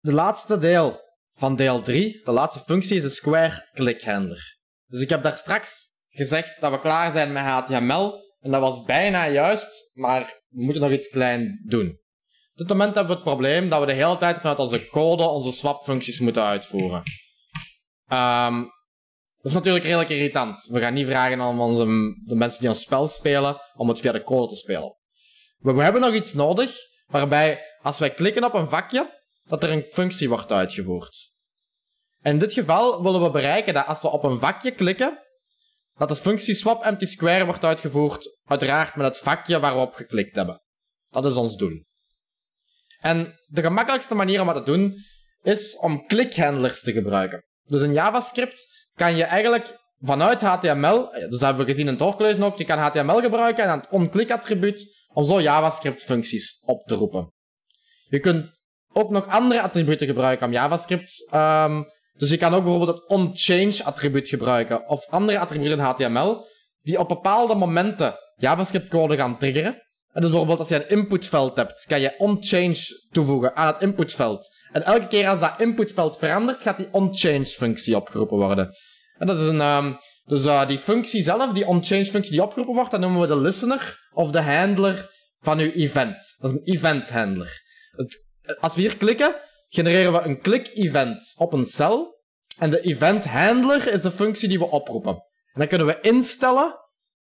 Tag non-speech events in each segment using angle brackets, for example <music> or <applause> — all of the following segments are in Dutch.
De laatste deel van deel 3, de laatste functie, is de square handler. Dus ik heb daar straks gezegd dat we klaar zijn met HTML. En dat was bijna juist, maar we moeten nog iets klein doen. Op dit moment hebben we het probleem dat we de hele tijd vanuit onze code onze swap-functies moeten uitvoeren. Ehm, dat is natuurlijk redelijk irritant. We gaan niet vragen aan onze, de mensen die ons spel spelen om het via de code te spelen. we hebben nog iets nodig waarbij als wij klikken op een vakje, dat er een functie wordt uitgevoerd. En in dit geval willen we bereiken dat als we op een vakje klikken, dat de functie swap empty square wordt uitgevoerd, uiteraard met het vakje waar we op geklikt hebben. Dat is ons doel. En de gemakkelijkste manier om dat te doen is om klikhandlers te gebruiken. Dus in JavaScript kan je eigenlijk vanuit HTML, eh, dus dat hebben we gezien in het hoorcollege ook, je kan HTML gebruiken en het onclick attribuut om zo JavaScript-functies op te roepen. Je kunt ook nog andere attributen gebruiken aan JavaScript. Ehm, dus je kan ook bijvoorbeeld het onChange attribuut gebruiken of andere attributen in HTML die op bepaalde momenten JavaScript code gaan triggeren. En dus bijvoorbeeld als je een inputveld hebt, kan je onChange toevoegen aan het inputveld. En elke keer als dat inputveld verandert, gaat die onChange functie opgeroepen worden. En dat is een, ehm, dus eh, die functie zelf, die onChange functie die opgeroepen wordt, dat noemen we de listener of de handler van uw event. Dat is een event handler. Het als we hier klikken, genereren we een klik-event op een cel. En de event handler is de functie die we oproepen. En dan kunnen we instellen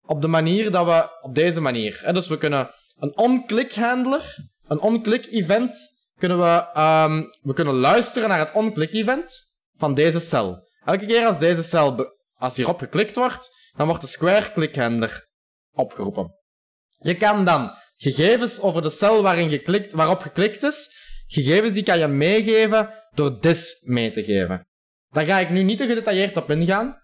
op de manier dat we... Op deze manier. dus we kunnen een onclick handler, een onclick event, kunnen we... Ehm, we kunnen luisteren naar het onklik event van deze cel. Elke keer als deze cel... Als hierop geklikt wordt, dan wordt de square click handler opgeroepen. Je kan dan gegevens over de cel waarin geklikt, waarop geklikt is, Gegevens die kan je meegeven door DIS mee te geven. Daar ga ik nu niet te gedetailleerd op ingaan.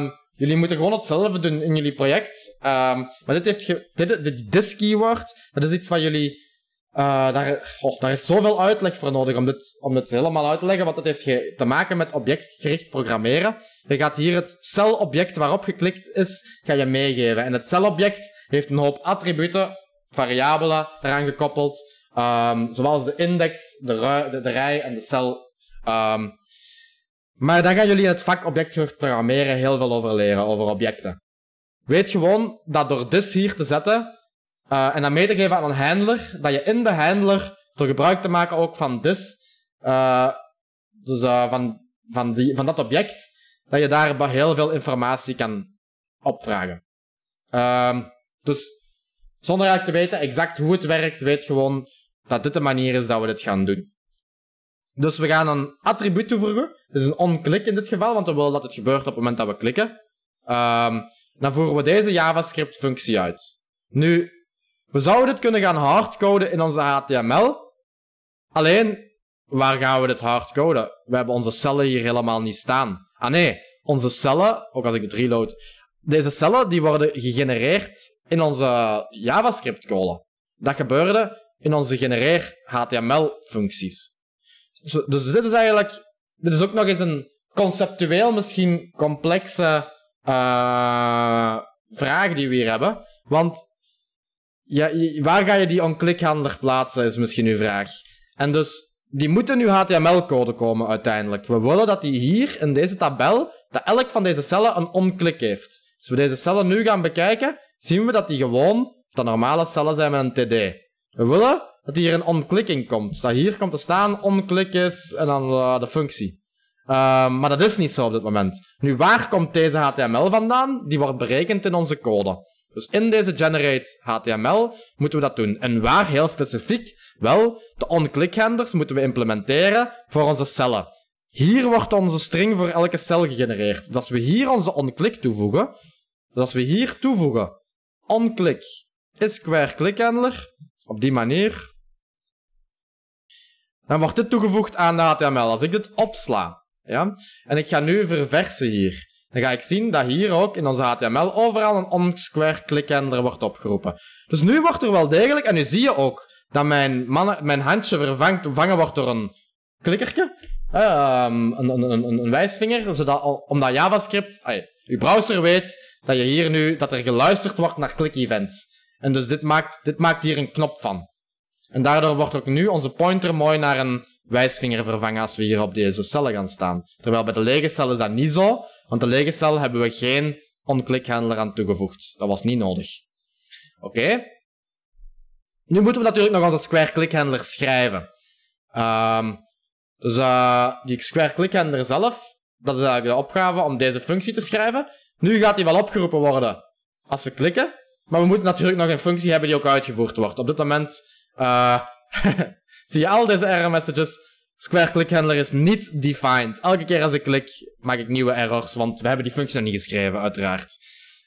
Um, jullie moeten gewoon hetzelfde doen in jullie project. Ehm, maar dit heeft dit, dit DIS-keyword, dat is iets wat jullie eh, daar, oh, daar, is zoveel uitleg voor nodig om dit, om dit helemaal uit te leggen, want dat heeft te maken met objectgericht programmeren. Je gaat hier het celobject waarop geklikt is, ga je meegeven. En het celobject heeft een hoop attributen, variabelen eraan gekoppeld. Um, zoals de index, de, rij en de cel. Ehm, maar daar gaan jullie in het vak objectgericht programmeren heel veel over leren, over objecten. Weet gewoon dat door this hier te zetten eh, en dan mee te geven aan een handler, dat je in de handler, door gebruik te maken ook van this, eh, dus eh, van, van, die, van dat object, dat je daar heel veel informatie kan opvragen. Ehm, dus zonder eigenlijk te weten exact hoe het werkt, weet gewoon dat dit de manier is dat we dit gaan doen. Dus we gaan een attribuut toevoegen. Dus een onklik in dit geval, want we willen dat het gebeurt op het moment dat we klikken. Ehm, dan voeren we deze JavaScript-functie uit. Nu, we zouden dit kunnen gaan hardcoden in onze HTML. Alleen, waar gaan we dit hardcoden? We hebben onze cellen hier helemaal niet staan. Ah nee, onze cellen, ook als ik het reload, deze cellen die worden gegenereerd in onze javascript code Dat gebeurde in onze genereer HTML-functies. Dus, dus dit is eigenlijk... Dit is ook nog eens een conceptueel misschien complexe eh, vraag die we hier hebben. Want ja, waar ga je die onklikhandler plaatsen, is misschien uw vraag. En dus, die moeten nu HTML-code komen uiteindelijk. We willen dat die hier, in deze tabel, dat elk van deze cellen een onklik heeft. Als dus we deze cellen nu gaan bekijken, zien we dat die gewoon de normale cellen zijn met een TD. We willen dat hier een in komt. Dat hier komt te staan, onklik is, en dan eh, de functie. Ehm, maar dat is niet zo op dit moment. Nu, waar komt deze HTML vandaan? Die wordt berekend in onze code. Dus in deze generate HTML moeten we dat doen. En waar heel specifiek? Wel, de onclickhanders moeten we implementeren voor onze cellen. Hier wordt onze string voor elke cel gegenereerd. Dus als we hier onze onclick toevoegen, dus als we hier toevoegen, onclick is square handler op die manier, dan wordt dit toegevoegd aan de HTML. Als ik dit opsla, ja, en ik ga nu verversen hier, dan ga ik zien dat hier ook in onze HTML overal een onsquare clickender wordt opgeroepen. Dus nu wordt er wel degelijk, en nu zie je ook, dat mijn, mijn handje vervangen wordt door een klikkertje. Ehm, een, een, een, een, wijsvinger, zodat, omdat JavaScript, je browser weet dat je hier nu dat er geluisterd wordt naar click events. En dus dit maakt, dit maakt hier een knop van. En daardoor wordt ook nu onze pointer mooi naar een wijsvinger vervangen als we hier op deze cellen gaan staan. Terwijl bij de lege cel is dat niet zo, want de lege cel hebben we geen onklikhandler aan toegevoegd. Dat was niet nodig. Oké. Nu moeten we natuurlijk nog onze square klikhandler schrijven. Ehm, dus eh, die square klikhandler zelf, dat is eigenlijk de opgave om deze functie te schrijven. Nu gaat die wel opgeroepen worden als we klikken. Maar we moeten natuurlijk nog een functie hebben die ook uitgevoerd wordt. Op dit moment eh, <laughs> zie je al deze error messages. Square click handler is niet defined. Elke keer als ik klik, maak ik nieuwe errors, want we hebben die functie nog niet geschreven, uiteraard.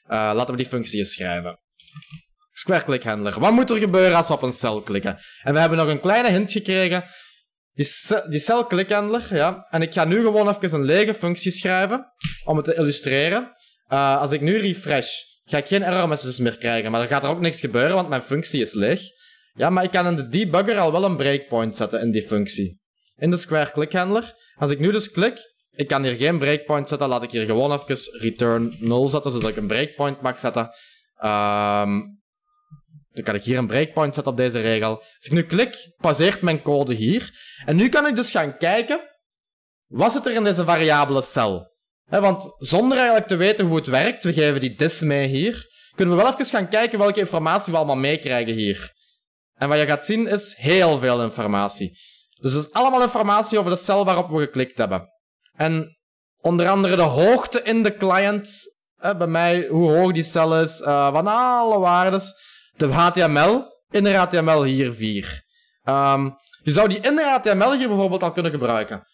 Eh, laten we die functie eens schrijven. Square click handler. Wat moet er gebeuren als we op een cel klikken? En we hebben nog een kleine hint gekregen. Die, die cel click handler, ja. En ik ga nu gewoon even een lege functie schrijven om het te illustreren. Eh, als ik nu refresh, ga ik geen error messages meer krijgen. Maar er gaat er ook niks gebeuren, want mijn functie is leeg. Ja, maar ik kan in de debugger al wel een breakpoint zetten in die functie. In de square click handler. Als ik nu dus klik, ik kan hier geen breakpoint zetten. Laat ik hier gewoon even return 0 zetten, zodat ik een breakpoint mag zetten. Ehm, dan kan ik hier een breakpoint zetten op deze regel. Als ik nu klik, pauzeert mijn code hier. En nu kan ik dus gaan kijken, was het er in deze variabele cel? want zonder eigenlijk te weten hoe het werkt, we geven die dis mee hier, kunnen we wel even gaan kijken welke informatie we allemaal meekrijgen hier. En wat je gaat zien is heel veel informatie. Dus dat is allemaal informatie over de cel waarop we geklikt hebben. En onder andere de hoogte in de client, bij mij hoe hoog die cel is, eh, van alle waardes. De HTML, in de HTML hier 4. Ehm, je zou die in de HTML hier bijvoorbeeld al kunnen gebruiken.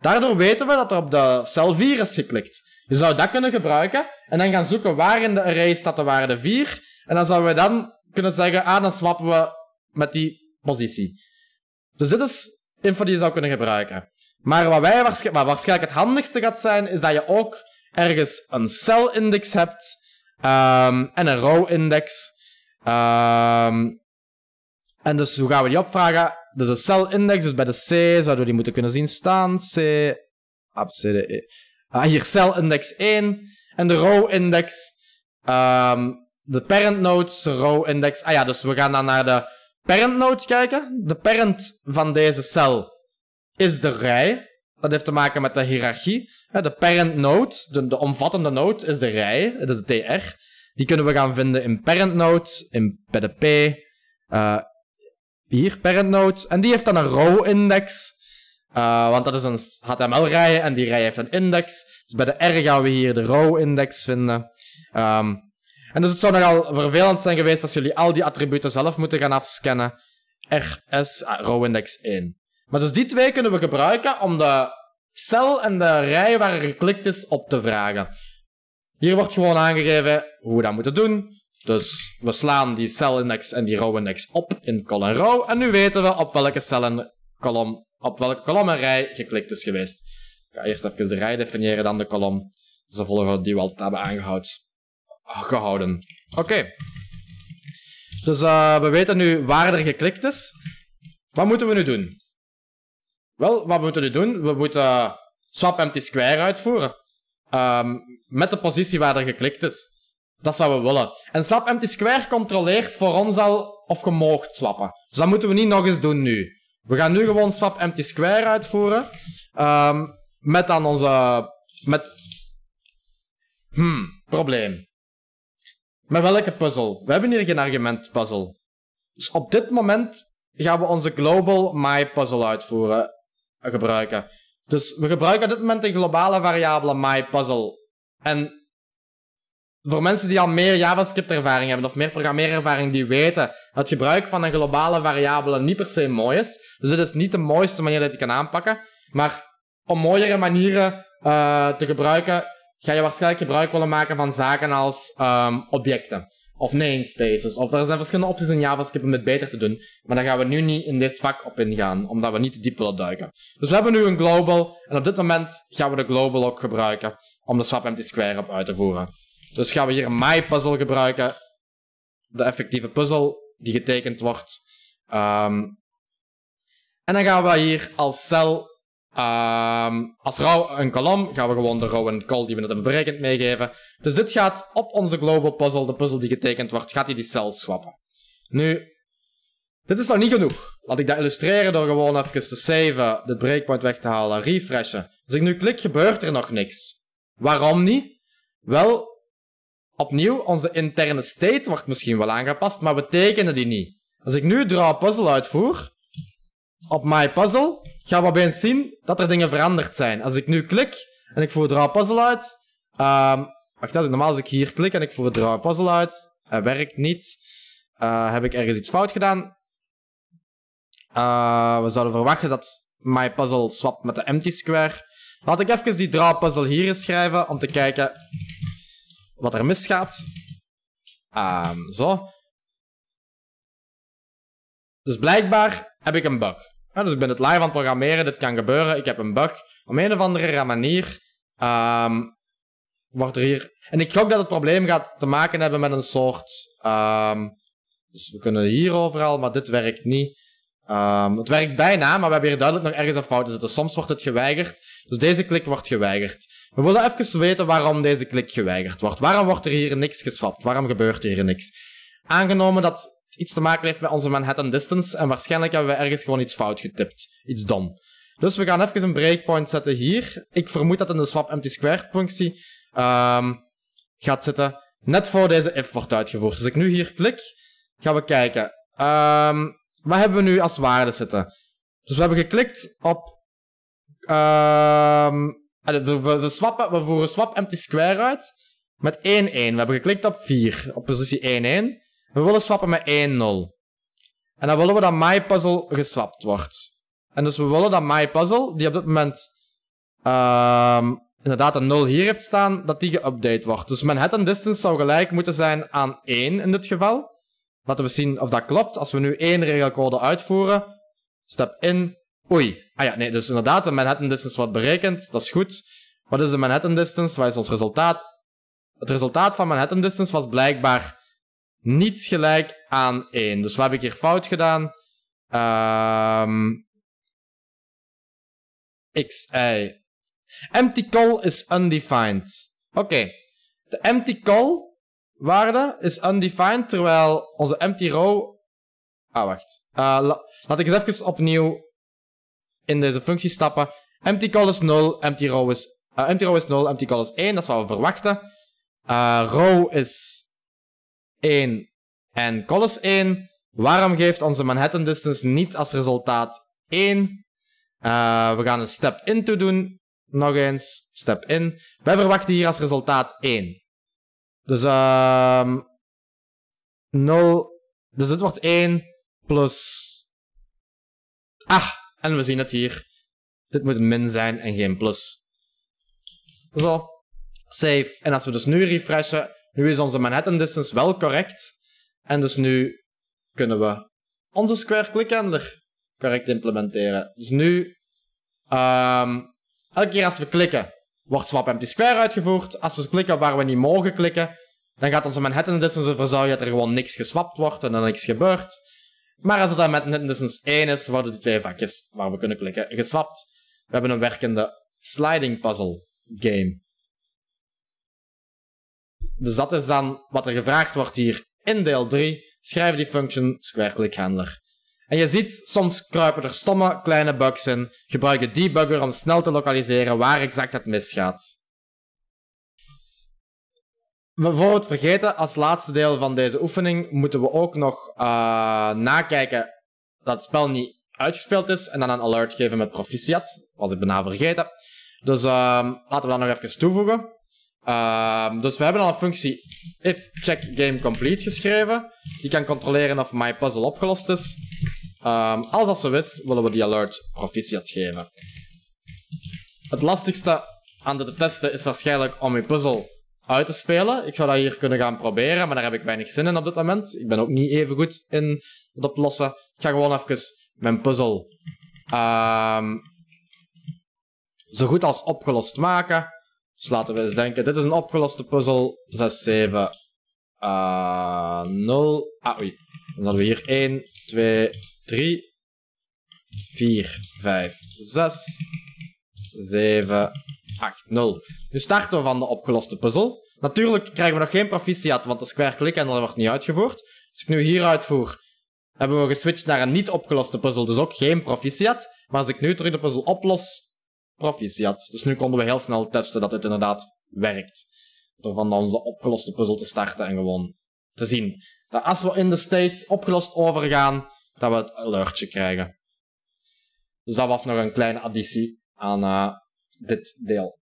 Daardoor weten we dat er op de cel 4 is geklikt. Je zou dat kunnen gebruiken en dan gaan zoeken waar in de array staat de waarde 4. En dan zouden we dan kunnen zeggen, ah, dan swappen we met die positie. Dus dit is info die je zou kunnen gebruiken. Maar wat, wij waarschijnlijk wat waarschijnlijk het handigste gaat zijn, is dat je ook ergens een cel-index hebt um, en een row-index. Um, ehm, en dus hoe gaan we die opvragen? Dus de index dus bij de C zouden we die moeten kunnen zien staan. C, A, C, D, cell index 1. En de row-index, ehm, de parent nodes, row-index. Ah ja, dus we gaan dan naar de parent node kijken. De parent van deze cel is de rij. Dat heeft te maken met de hiërarchie. Eh, de parent node, de, omvattende node, is de rij. Dat is de TR. Die kunnen we gaan vinden in parent node, in, bij de P, uh, hier, parent node. En die heeft dan een row-index. Eh, want dat is een HTML-rij en die rij heeft een index. Dus bij de R gaan we hier de row-index vinden. Ehm, en dus het zou nogal vervelend zijn geweest als jullie al die attributen zelf moeten gaan afscannen. RS, ah, row-index 1. Maar dus die twee kunnen we gebruiken om de cel en de rij waar er geklikt is op te vragen. Hier wordt gewoon aangegeven hoe we dat moeten doen. Dus we slaan die cel-index en die row-index op in column row. En nu weten we op welke cel en kolom, op welke kolom en rij geklikt is geweest. Ik ga eerst even de rij definiëren, dan de kolom. Dat is die we altijd hebben aangehouden. Gehouden. Oké. Dus eh, we weten nu waar er geklikt is. Wat moeten we nu doen? Wel, wat moeten we doen? We moeten swap empty square uitvoeren. Ehm, met de positie waar er geklikt is. Dat is wat we willen. En slap empty square controleert voor ons al of je moogt Dus dat moeten we niet nog eens doen nu. We gaan nu gewoon swap empty square uitvoeren. Ehm, met dan onze... Met... Hmm, probleem. Met welke puzzel? We hebben hier geen argument puzzel. Dus op dit moment gaan we onze global my Puzzle uitvoeren. Gebruiken. Dus we gebruiken op dit moment een globale variabele my Puzzle. En voor mensen die al meer JavaScript-ervaring hebben of meer programmeerervaring, die weten dat gebruik van een globale variabele niet per se mooi is. Dus dit is niet de mooiste manier dat je kan aanpakken. Maar om mooiere manieren eh, te gebruiken, ga je waarschijnlijk gebruik willen maken van zaken als ehm, objecten. Of namespaces. Of er zijn verschillende opties in JavaScript om het beter te doen. Maar daar gaan we nu niet in dit vak op ingaan, omdat we niet te diep willen duiken. Dus we hebben nu een global. En op dit moment gaan we de global ook gebruiken om de swap empty square op uit te voeren. Dus gaan we hier een Puzzle gebruiken. De effectieve puzzel die getekend wordt. Ehm, en dan gaan we hier als cel, ehm, als row een kolom, gaan we gewoon de row en call die we net hebben berekend meegeven. Dus dit gaat op onze global puzzle, de puzzel die getekend wordt, gaat hij die cells swappen. Nu, dit is nog niet genoeg. Laat ik dat illustreren door gewoon even te saven, dit breakpoint weg te halen, refreshen. Als ik nu klik, gebeurt er nog niks. Waarom niet? Wel, Opnieuw, onze interne state wordt misschien wel aangepast, maar we tekenen die niet. Als ik nu draw puzzle uitvoer, op my puzzle, gaan we opeens zien dat er dingen veranderd zijn. Als ik nu klik en ik voer draw puzzle uit, um, wacht, dat is normaal als ik hier klik en ik voer draw puzzle uit, het eh, werkt niet. Eh, heb ik ergens iets fout gedaan? Eh, we zouden verwachten dat my puzzle swapt met de empty square. Laat ik even die draw puzzle hier eens schrijven om te kijken wat er misgaat. Ehm, zo. Dus blijkbaar heb ik een bug. dus ik ben het live aan het programmeren, dit kan gebeuren, ik heb een bug. Op een of andere manier ehm, wordt er hier... En ik gok dat het probleem gaat te maken hebben met een soort... Ehm, dus we kunnen hier overal, maar dit werkt niet. Um, het werkt bijna, maar we hebben hier duidelijk nog ergens een fout zitten. Dus soms wordt het geweigerd, dus deze klik wordt geweigerd. We willen even weten waarom deze klik geweigerd wordt. Waarom wordt er hier niks geswapt? Waarom gebeurt hier niks? Aangenomen dat het iets te maken heeft met onze Manhattan Distance en waarschijnlijk hebben we ergens gewoon iets fout getipt. Iets dom. Dus we gaan even een breakpoint zetten hier. Ik vermoed dat in de swap empty square functie ehm, gaat zitten. Net voor deze if wordt uitgevoerd. Dus ik nu hier klik, gaan we kijken. Um, wat hebben we nu als waarde zitten? Dus we hebben geklikt op... Ehm, ah, we, voeren swap empty square uit met 1-1. We hebben geklikt op 4, op positie 1-1. We willen swappen met 1-0. En dan willen we dat my puzzle geswapt wordt. En dus we willen dat my puzzle die op dit moment ehm, inderdaad een 0 hier heeft staan, dat die geupdate wordt. Dus mijn and Distance zou gelijk moeten zijn aan 1 in dit geval. Laten we zien of dat klopt. Als we nu één regelcode uitvoeren. step in. Oei. Ah ja, nee, dus inderdaad, de Manhattan distance wordt berekend. Dat is goed. Wat is de Manhattan distance? Wat is ons resultaat? Het resultaat van Manhattan distance was blijkbaar niet gelijk aan 1. Dus wat heb ik hier fout gedaan? Um, ehm, xi. Empty call is undefined. Oké. De empty call waarde is undefined, terwijl onze empty row... Ah, wacht. Uh, laat ik eens even opnieuw in deze functie stappen. Empty call is 0, empty row is, uh, empty row is 0, empty call is 1, dat is wat we verwachten. Uh, row is 1 en call is 1. Waarom geeft onze Manhattan distance niet als resultaat 1? we gaan een step in toe doen. Nog eens, step in. Wij verwachten hier als resultaat 1. Dus, ehm 0. Dus dit wordt 1 plus. Ah, en we zien het hier. Dit moet min zijn en geen plus. Zo. Dus Save. En als we dus nu refreshen, nu is onze Manhattan distance wel correct. En dus nu kunnen we onze square clickender correct implementeren. Dus nu, um, elke keer als we klikken, wordt Swap Empty Square uitgevoerd. Als we klikken waar we niet mogen klikken, dan gaat onze Manhattan Distance ervoor zorgen dat er gewoon niks geswapt wordt en er niks gebeurt. Maar als het dan Manhattan Distance 1 is, worden die twee vakjes waar we kunnen klikken geswapt. We hebben een werkende sliding puzzle game. Dus dat is dan wat er gevraagd wordt hier in deel 3. Schrijf die function square click handler. En je ziet, soms kruipen er stomme kleine bugs in. Gebruik een debugger om snel te lokaliseren waar exact het misgaat. het vergeten, als laatste deel van deze oefening moeten we ook nog eh, nakijken dat het spel niet uitgespeeld is en dan een alert geven met proficiat. Was ik bijna vergeten. Dus ehm, laten we dat nog even toevoegen. Ehm, dus we hebben al een functie if check game complete geschreven. Die kan controleren of my puzzle opgelost is. Ehm, als dat zo is, willen we die alert proficiat geven. Het lastigste aan dit te testen is waarschijnlijk om je puzzel uit te spelen. Ik zou dat hier kunnen gaan proberen, maar daar heb ik weinig zin in op dit moment. Ik ben ook niet even goed in het oplossen. Ik ga gewoon even mijn puzzel ehm, zo goed als opgelost maken. Dus laten we eens denken, dit is een opgeloste puzzel. 6, 7, 0. Ah, oei. Dan hadden we hier 1, 2, 3, 4, 5, 6, 7, 8, 0. Nu starten we van de opgeloste puzzel. Natuurlijk krijgen we nog geen proficiat, want de square klik en dat wordt niet uitgevoerd. Als ik nu hier uitvoer, hebben we geswitcht naar een niet opgeloste puzzel, dus ook geen proficiat. Maar als ik nu terug de puzzel oplos, proficiat. Dus nu konden we heel snel testen dat het inderdaad werkt. Door van onze opgeloste puzzel te starten en gewoon te zien. Dat als we in de state opgelost overgaan, dat we het alertje krijgen. Dus dat was nog een kleine additie aan eh, dit deel.